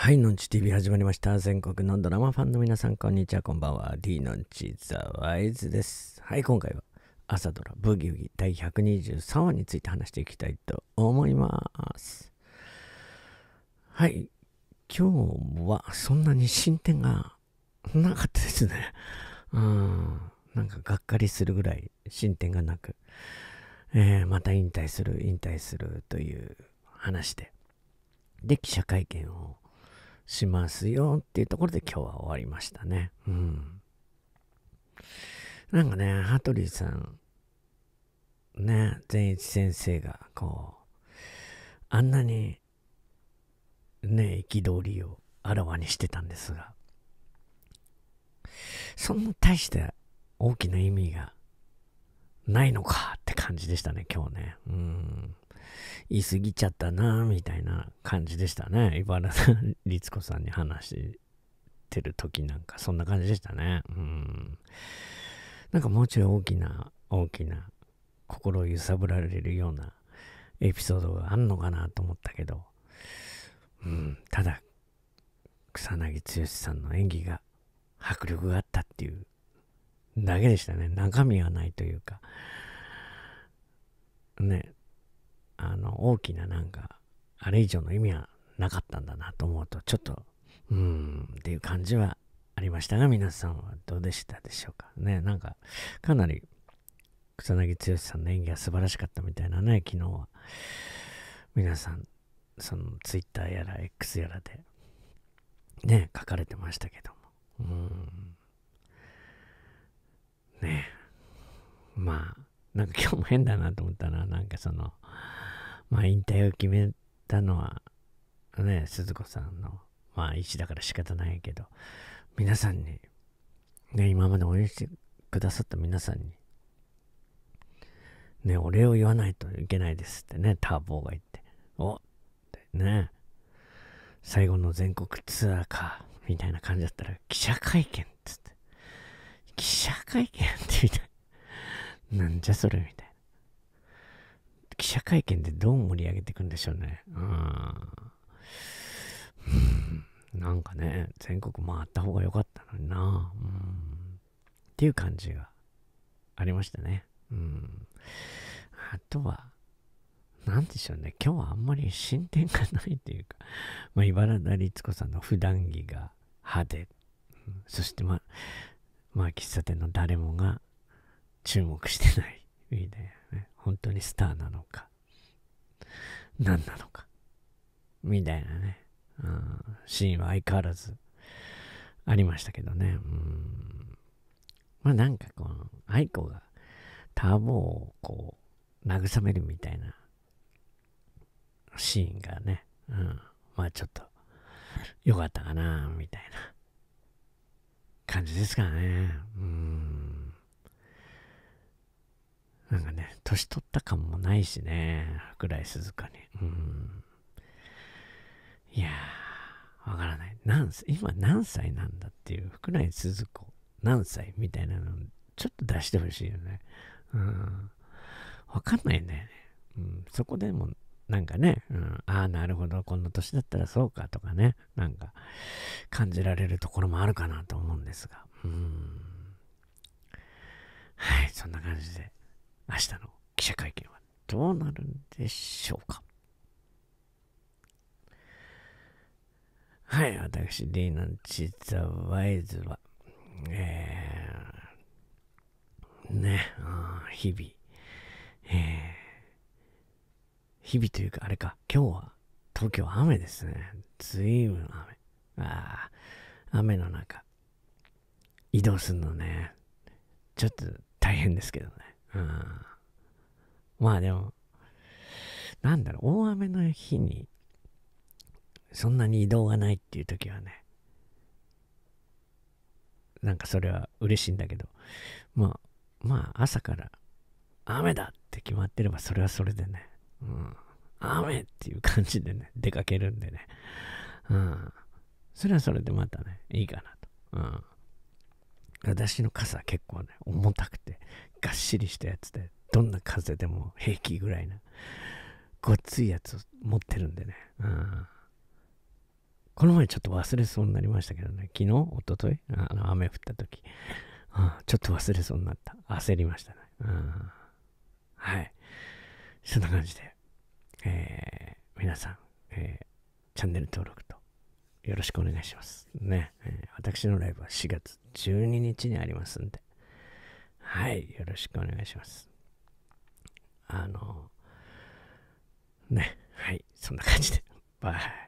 はい、のんち TV 始まりました。全国のドラマファンの皆さん、こんにちは、こんばんは。D のんちザワイズです。はい、今回は朝ドラブギウギ第123話について話していきたいと思います。はい、今日はそんなに進展がなかったですね。うん、なんかがっかりするぐらい進展がなく、えー、また引退する、引退するという話で、で、記者会見をしますよっていうところで今日は終わりましたね。うん。なんかね、羽鳥さん、ね、善一先生がこう、あんなに、ね、憤りをあらわにしてたんですが、そんな大して大きな意味がないのかって感じでしたね、今日ね。うん。言い過ぎちゃったな、みたいな感じでしたね。茨田律子さんに話してる時なんか、そんな感じでしたね。うん。なんかもうちょい大きな、大きな、心を揺さぶられるようなエピソードがあるのかなと思ったけど、うん、ただ、草薙剛さんの演技が迫力があったっていうだけでしたね。中身がないというか、ね、あの、大きななんか、あれ以上の意味はなかったんだなと思うと、ちょっと、うーん、っていう感じはありましたが、皆さんはどうでしたでしょうかね、なんか、かなり、草薙剛さんの演技は素晴らしかったみたいなね、昨日は。皆さん、その、ツイッターやら、X やらで、ね、書かれてましたけども。うん。ねまあ、なんか今日も変だなと思ったな、なんかその、まあ引退を決めたのは、ね、鈴子さんの、まあ意思だから仕方ないけど、皆さんに、ね、今まで応援してくださった皆さんに、ね、お礼を言わないといけないですってね、ターボーが言って、おってね、最後の全国ツアーか、みたいな感じだったら、記者会見っつって、記者会見ってみたいな、なんじゃそれみたいな。記者会見でどう盛り上げていくんでしょうね。うん。なんかね、全国回った方が良かったのにな。うん。っていう感じがありましたね。うん。あとは、なんでしょうね。今日はあんまり進展がないっていうか、まあ、茨田律子さんの普段着が派手。そしてまあ、まあ、喫茶店の誰もが注目してないみたいなね。本当にスターなのか、何なのか、みたいなね、うん、シーンは相変わらずありましたけどね。うんまあなんかこの、愛子がターボをこう、慰めるみたいなシーンがね、うん、まあちょっと良かったかな、みたいな感じですかね。うんなんかね、年取った感もないしね、福来鈴子に。うん。いやー、わからない。何歳、今何歳なんだっていう、福来鈴子何歳みたいなの、ちょっと出してほしいよね。うん。わかんないんだよね。うん。そこでも、なんかね、うん、ああ、なるほど、こんな年だったらそうかとかね、なんか感じられるところもあるかなと思うんですが。うん。はい、そんな感じで。明日の記者会見はどうなるんでしょうか。はい、私、デーナンチ・ザ・ワイズは、えー、ね、日々、えー、日々というか、あれか、今日は東京雨ですね。ずいぶん雨。ああ、雨の中、移動するのね、ちょっと大変ですけどね。うん。まあでも、なんだろう、大雨の日に、そんなに移動がないっていう時はね、なんかそれは嬉しいんだけど、まあ、まあ朝から雨だって決まってればそれはそれでね、うん、雨っていう感じでね、出かけるんでね、うん、それはそれでまたね、いいかなと。うん、私の傘結構ね、重たくて、がっしりしたやつで、どんな風でも平気ぐらいな、ごっついやつを持ってるんでね。うん、この前ちょっと忘れそうになりましたけどね、昨日、おととい、あの雨降った時、うん、ちょっと忘れそうになった。焦りましたね。うん、はい。そんな感じで、えー、皆さん、えー、チャンネル登録と、よろしくお願いします。ね、えー、私のライブは4月12日にありますんで、はい、よろしくお願いします。あの、ね、はい、そんな感じで、バイ。